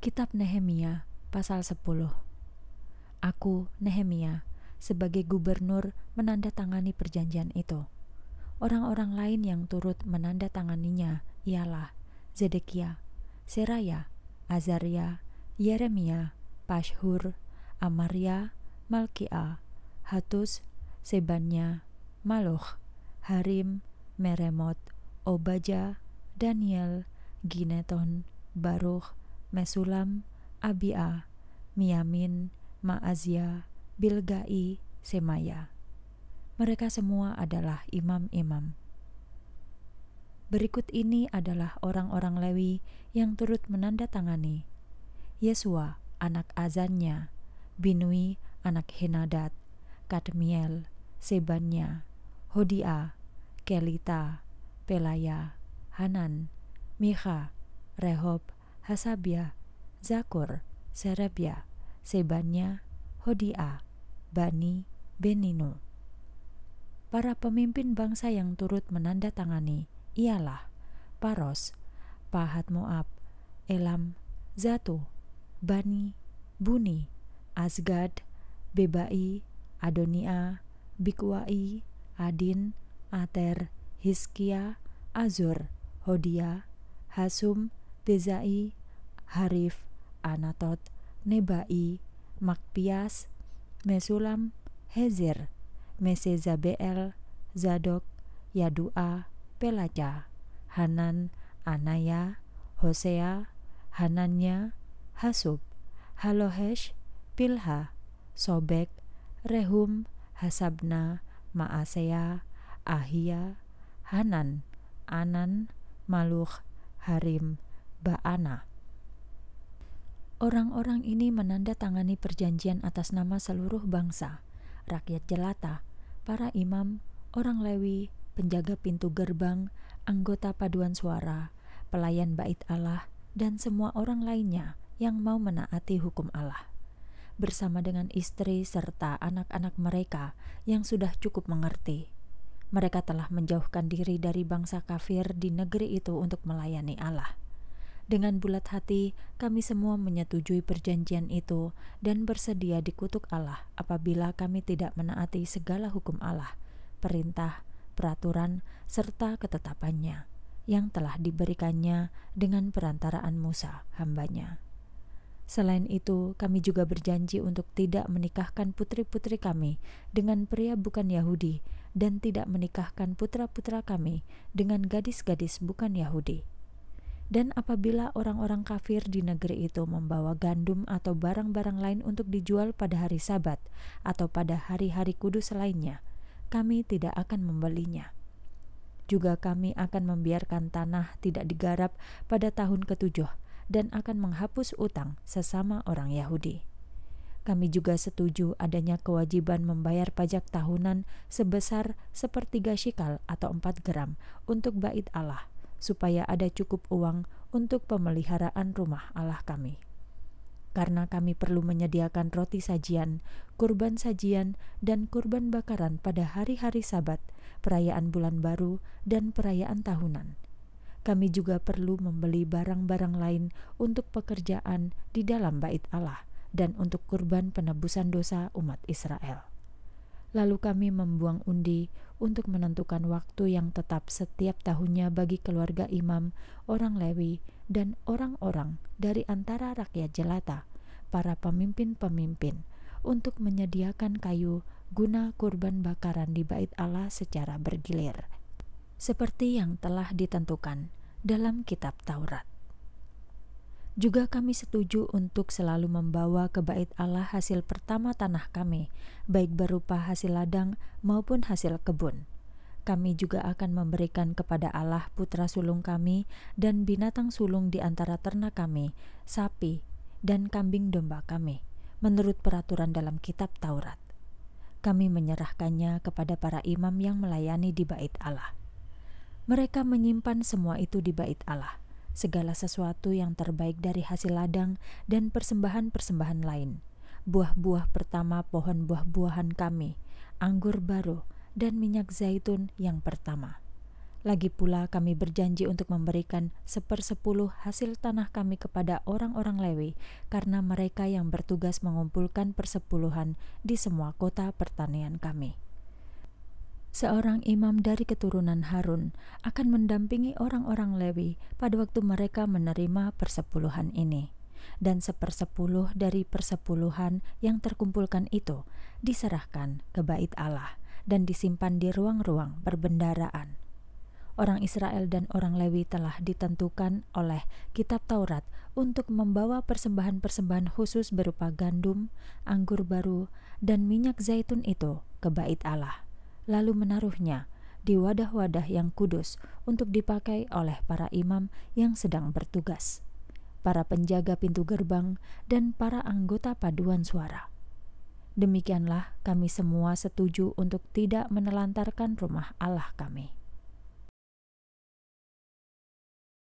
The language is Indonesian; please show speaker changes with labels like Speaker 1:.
Speaker 1: Kitab Nehemia pasal 10 Aku, Nehemia, sebagai gubernur menandatangani perjanjian itu. Orang-orang lain yang turut menandatanganinya ialah Zedekia, Seraya, Azaria, Yeremia, Pashur, Amaria, Malkia, Hatus, Sebanya, Maloch, Harim, Meremot, Obaja, Daniel, Gineton, Baruch, Mesulam, Abia, Miamin, Maazia, Bilgai, Semaya. Mereka semua adalah imam-imam. Berikut ini adalah orang-orang Lewi yang turut menandatangani. Yesua, anak Azannya, Binui, anak Henadat, Kadmiel, Sebannya, Hodia, Kelita, Pelaya, Hanan, Miha, Rehob, Hasabia, Zakur, Serebia, Sebanya, Hodia, Bani, Beninu. Para pemimpin bangsa yang turut menandatangani ialah Paros, Pahat Moab, Elam, Zatu, Bani, Buni, Asgad, Bebai, Adonia, Bikwai, Adin, Ater, Hiskia, Azur, Hodia, Hasum, Bezai, Harif, Anatot, Nebai, Makpias, Mesulam, Hezer, Mesezabel, Zadok, Yadua, Pelaja, Hanan, Anaya, Hosea, Hananya, Hasub, Halohesh, Pilha, Sobek, Rehum, Hasabna, Maasea, Ahia, Hanan, Anan, Maluh, Harim, Baana. Orang-orang ini menandatangani perjanjian atas nama seluruh bangsa, rakyat jelata, para imam, orang Lewi, penjaga pintu gerbang, anggota paduan suara, pelayan bait Allah, dan semua orang lainnya yang mau menaati hukum Allah. Bersama dengan istri serta anak-anak mereka yang sudah cukup mengerti, mereka telah menjauhkan diri dari bangsa kafir di negeri itu untuk melayani Allah. Dengan bulat hati, kami semua menyetujui perjanjian itu dan bersedia dikutuk Allah apabila kami tidak menaati segala hukum Allah, perintah, peraturan, serta ketetapannya yang telah diberikannya dengan perantaraan Musa, hambanya. Selain itu, kami juga berjanji untuk tidak menikahkan putri-putri kami dengan pria bukan Yahudi dan tidak menikahkan putra-putra kami dengan gadis-gadis bukan Yahudi dan apabila orang-orang kafir di negeri itu membawa gandum atau barang-barang lain untuk dijual pada hari Sabat atau pada hari-hari kudus lainnya, kami tidak akan membelinya. Juga kami akan membiarkan tanah tidak digarap pada tahun ketujuh dan akan menghapus utang sesama orang Yahudi. Kami juga setuju adanya kewajiban membayar pajak tahunan sebesar sepertiga shikal atau empat gram untuk bait Allah – supaya ada cukup uang untuk pemeliharaan rumah Allah kami. Karena kami perlu menyediakan roti sajian, kurban sajian, dan kurban bakaran pada hari-hari Sabat, perayaan bulan baru, dan perayaan tahunan. Kami juga perlu membeli barang-barang lain untuk pekerjaan di dalam bait Allah dan untuk kurban penebusan dosa umat Israel. Lalu kami membuang undi untuk menentukan waktu yang tetap setiap tahunnya bagi keluarga imam, orang Lewi, dan orang-orang dari antara rakyat jelata, para pemimpin-pemimpin, untuk menyediakan kayu guna kurban bakaran di bait Allah secara bergilir, seperti yang telah ditentukan dalam kitab Taurat. Juga kami setuju untuk selalu membawa ke bait Allah hasil pertama tanah kami, baik berupa hasil ladang maupun hasil kebun. Kami juga akan memberikan kepada Allah putra sulung kami dan binatang sulung di antara ternak kami, sapi, dan kambing domba kami, menurut peraturan dalam kitab Taurat. Kami menyerahkannya kepada para imam yang melayani di bait Allah. Mereka menyimpan semua itu di bait Allah segala sesuatu yang terbaik dari hasil ladang dan persembahan-persembahan lain, buah-buah pertama pohon buah-buahan kami, anggur baru, dan minyak zaitun yang pertama. Lagi pula kami berjanji untuk memberikan sepersepuluh hasil tanah kami kepada orang-orang Lewi karena mereka yang bertugas mengumpulkan persepuluhan di semua kota pertanian kami seorang imam dari keturunan Harun, akan mendampingi orang-orang Lewi pada waktu mereka menerima persepuluhan ini. Dan sepersepuluh dari persepuluhan yang terkumpulkan itu diserahkan ke bait Allah dan disimpan di ruang-ruang perbendaraan. Orang Israel dan orang Lewi telah ditentukan oleh Kitab Taurat untuk membawa persembahan-persembahan khusus berupa gandum, anggur baru, dan minyak zaitun itu ke bait Allah lalu menaruhnya di wadah-wadah yang kudus untuk dipakai oleh para imam yang sedang bertugas, para penjaga pintu gerbang, dan para anggota paduan suara. Demikianlah kami semua setuju untuk tidak menelantarkan rumah Allah kami.